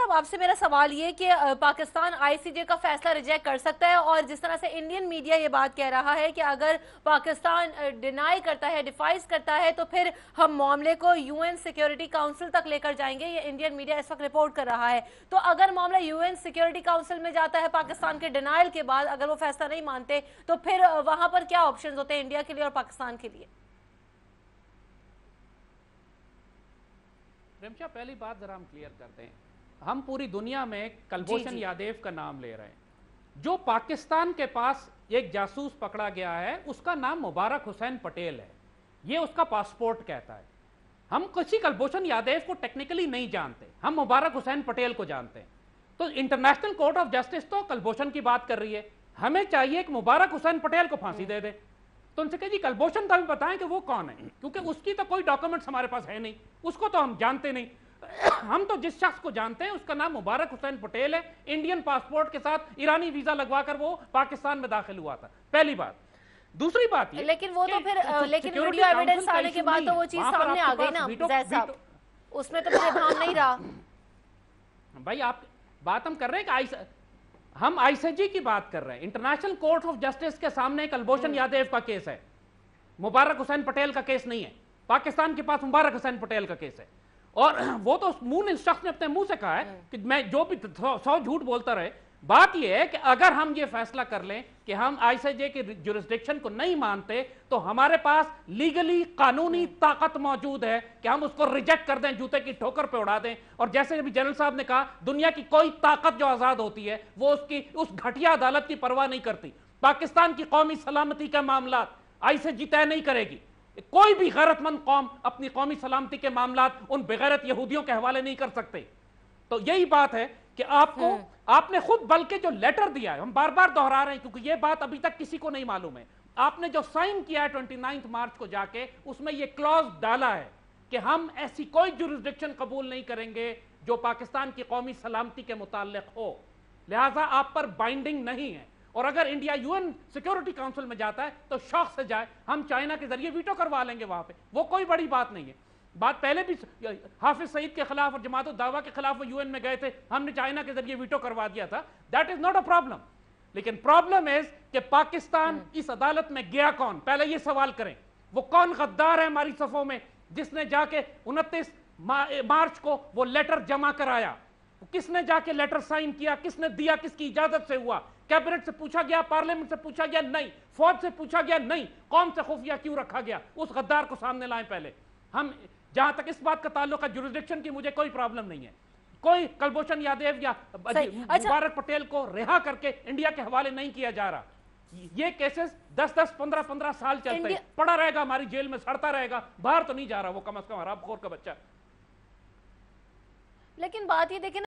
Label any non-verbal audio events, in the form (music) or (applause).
साहब आपसे मेरा सवाल ये कि पाकिस्तान आईसीजे का फैसला रिजेक्ट कर सकता है और जिस तरह से इंडियन मीडिया ये बात कह रहा है कि अगर पाकिस्तान डिनाई करता है डिफाइज करता है तो फिर हम मामले को यूएन सिक्योरिटी काउंसिल तक लेकर जाएंगे ये इंडियन मीडिया इस वक्त रिपोर्ट कर रहा है तो अगर मामला यूएन सिक्योरिटी काउंसिल में जाता है पाकिस्तान के डिनाइल के बाद अगर वो फैसला नहीं मानते तो फिर वहां पर क्या ऑप्शन होते हैं इंडिया के लिए और पाकिस्तान के लिए रमशा पहली बात जरा हम क्लियर करते हैं हम पूरी दुनिया में कलभूषण यादव का नाम ले रहे हैं जो पाकिस्तान के पास एक जासूस पकड़ा गया है उसका नाम मुबारक हुसैन पटेल है ये उसका पासपोर्ट कहता है हम किसी कलभूषण यादव को टेक्निकली नहीं जानते हम मुबारक हुसैन पटेल को जानते हैं तो इंटरनेशनल कोर्ट ऑफ जस्टिस तो कलभूषण की बात कर रही है हमें चाहिए कि मुबारक हुसैन पटेल को फांसी दे दे तो उनसे कहिए कलभूषण तो हमें बताएं कि वो कौन है क्योंकि उसकी तो कोई डॉक्यूमेंट्स हमारे पास है नहीं उसको तो हम जानते नहीं हम तो जिस शख्स को जानते हैं उसका नाम मुबारक हुसैन पटेल है इंडियन पासपोर्ट के साथ ईरानी वीजा लगवाकर वो पाकिस्तान में दाखिल हुआ था पहली बात दूसरी बात ये लेकिन वो तो फिर अच्छा, लेकिन वीडियो एविडेंस आने के बाद तो वो चीज सामने आ गई ना उसमें तो भान नहीं रहा भाई आप बात हम कर रहे हैं हम आईसीजी की बात कर रहे हैं इंटरनेशनल कोर्ट ऑफ जस्टिस के सामने एक अलबोशन हम्म। यादव का केस है मुबारक हुसैन पटेल का केस नहीं है पाकिस्तान के पास मुबारक हुसैन पटेल का केस है और (clears throat) वो तो मून ने शख्स ने अपने मुंह से कहा है हम्म। कि मैं जो भी सौ झूठ बोलता रहे बात यह है कि अगर हम ये फैसला कर लें कि हम आईसीजे के जुरिस्डिक्शन को नहीं मानते तो हमारे पास लीगली कानूनी हम्म। ताकत मौजूद है कि हम उसको रिजेक्ट कर दें जूते की ठोकर पे उड़ा दें और जैसे अभी जनरल साहब ने कहा दुनिया की कोई ताकत जो आज़ाद होती है वो उसकी उस घटिया अदालत की परवाह नहीं करती पाकिस्तान की कौमी सलामती का मामला आई से तय नहीं करेगी कोई भी गैरतमंद कौम अपनी कौमी सलामती के मामला उन बेगैरत यहूदियों के हवाले नहीं कर सकते तो यही बात है कि आपको हम्म। आपने खुद बल्कि जो लेटर दिया है हम बार बार दोहरा रहे हैं क्योंकि यह बात अभी तक किसी को नहीं मालूम है आपने जो साइन किया है ट्वेंटी मार्च को जाके उसमें यह क्लॉज डाला है कि हम ऐसी कोई जुरिस्डिक्शन कबूल नहीं करेंगे जो पाकिस्तान की कौमी सलामती के मुतालिक हो लिहाजा आप पर बाइंडिंग नहीं है और अगर इंडिया यूएन सिक्योरिटी काउंसिल में जाता है तो शौक से जाए हम चाइना के जरिए वीटो करवा लेंगे वहां पे वो कोई बड़ी बात नहीं है बात पहले भी हाफिज सईद के खिलाफ और जमात दावा के खिलाफ यूएन में गए थे हमने चाइना के जरिए वीटो करवा दिया था that is not a problem लेकिन प्रॉब्लम इज कि पाकिस्तान हम्म। इस अदालत में गया कौन पहले ये सवाल करें वो कौन गद्दार है हमारी सफों में जिसने जाके उनतीस मार्च को वो लेटर जमा कराया किसने जाके लेटर साइन किया किसने दिया किसकी इजाजत से हुआ कैबिनेट से पूछा गया पार्लियामेंट से पूछा गया नहीं फौज से पूछा गया नहीं कौन से खुफिया क्यों रखा गया उस गद्दार को सामने लाए पहले हम जहां तक इस बात का ताल्लुक है जुरिस्डिक्शन की मुझे कोई प्रॉब्लम नहीं है कोई कलभूषण यादव या अच्छा- मुबारक पटेल को रिहा करके इंडिया के हवाले नहीं किया जा रहा ये केसेस 10 10 15 15 साल चलते हैं पड़ा रहेगा हमारी जेल में सड़ता रहेगा बाहर तो नहीं जा रहा वो कम अज कम हराब खोर का बच्चा लेकिन बात ये देखे